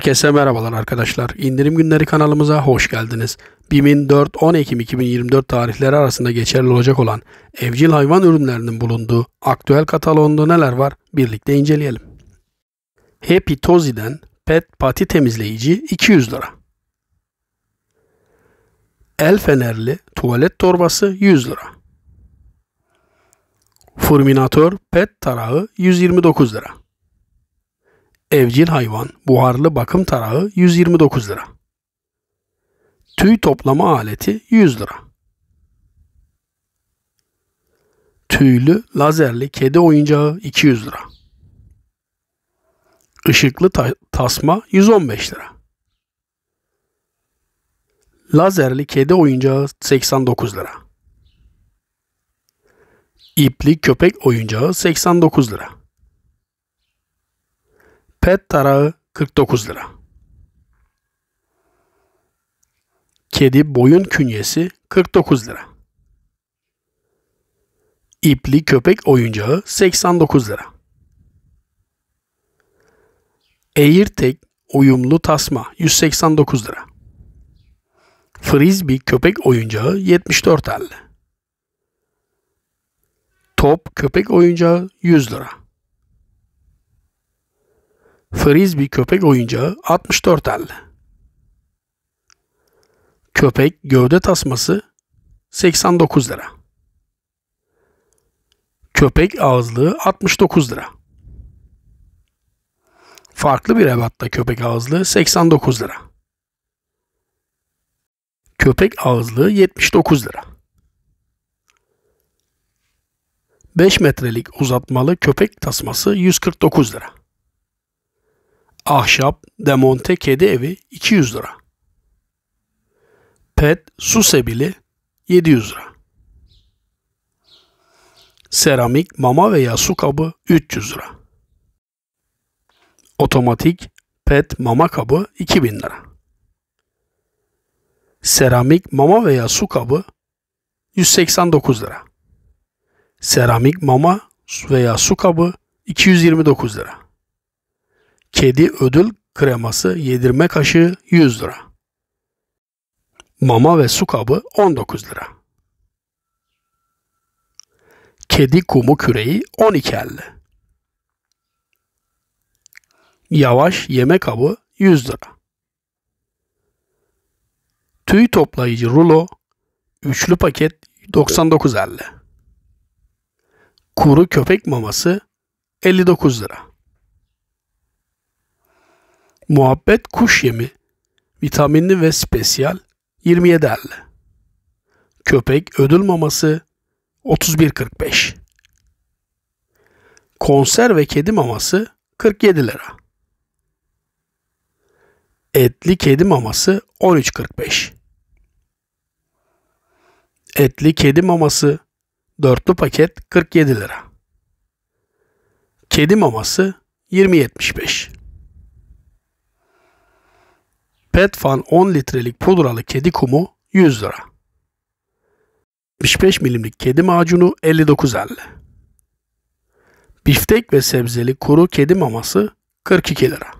Herkese merhabalar arkadaşlar. İndirim günleri kanalımıza hoş geldiniz. BİM'in 4-10 Ekim 2024 tarihleri arasında geçerli olacak olan evcil hayvan ürünlerinin bulunduğu aktüel kataloğunda neler var birlikte inceleyelim. Happy Toziden Pet Pati Temizleyici 200 lira. El fenerli tuvalet torbası 100 lira. Furminatör pet tarağı 129 lira. Evcil hayvan buharlı bakım tarağı 129 lira. Tüy toplama aleti 100 lira. Tüylü lazerli kedi oyuncağı 200 lira. Işıklı ta- tasma 115 lira. Lazerli kedi oyuncağı 89 lira. İpli köpek oyuncağı 89 lira. Pet tarağı 49 lira. Kedi boyun künyesi 49 lira. İpli köpek oyuncağı 89 lira. Eğirtek uyumlu tasma 189 lira. Frisbee köpek oyuncağı 74 elli. Top köpek oyuncağı 100 lira. Frisbee köpek oyuncağı 64 telli. Köpek gövde tasması 89 lira. Köpek ağızlığı 69 lira. Farklı bir ebatta köpek ağızlığı 89 lira. Köpek ağızlığı 79 lira. 5 metrelik uzatmalı köpek tasması 149 lira. Ahşap demonte kedi evi 200 lira. Pet su sebili 700 lira. Seramik mama veya su kabı 300 lira. Otomatik pet mama kabı 2000 lira. Seramik mama veya su kabı 189 lira. Seramik mama veya su kabı 229 lira. Kedi ödül kreması yedirme kaşığı 100 lira. Mama ve su kabı 19 lira. Kedi kumu küreği 12.50. Yavaş yeme kabı 100 lira. Tüy toplayıcı rulo üçlü paket 99.50. Kuru köpek maması 59 lira. Muhabbet kuş yemi, vitaminli ve spesiyal 27 50. Köpek ödül maması 31-45. 31.45. Konserve kedi maması 47 lira. Etli kedi maması 13-45. Etli kedi maması dörtlü paket 47 lira. Kedi maması 20.75. Petfan 10 litrelik pudralı kedi kumu 100 lira. 75 milimlik kedi macunu 59.50. Biftek ve sebzeli kuru kedi maması 42 lira.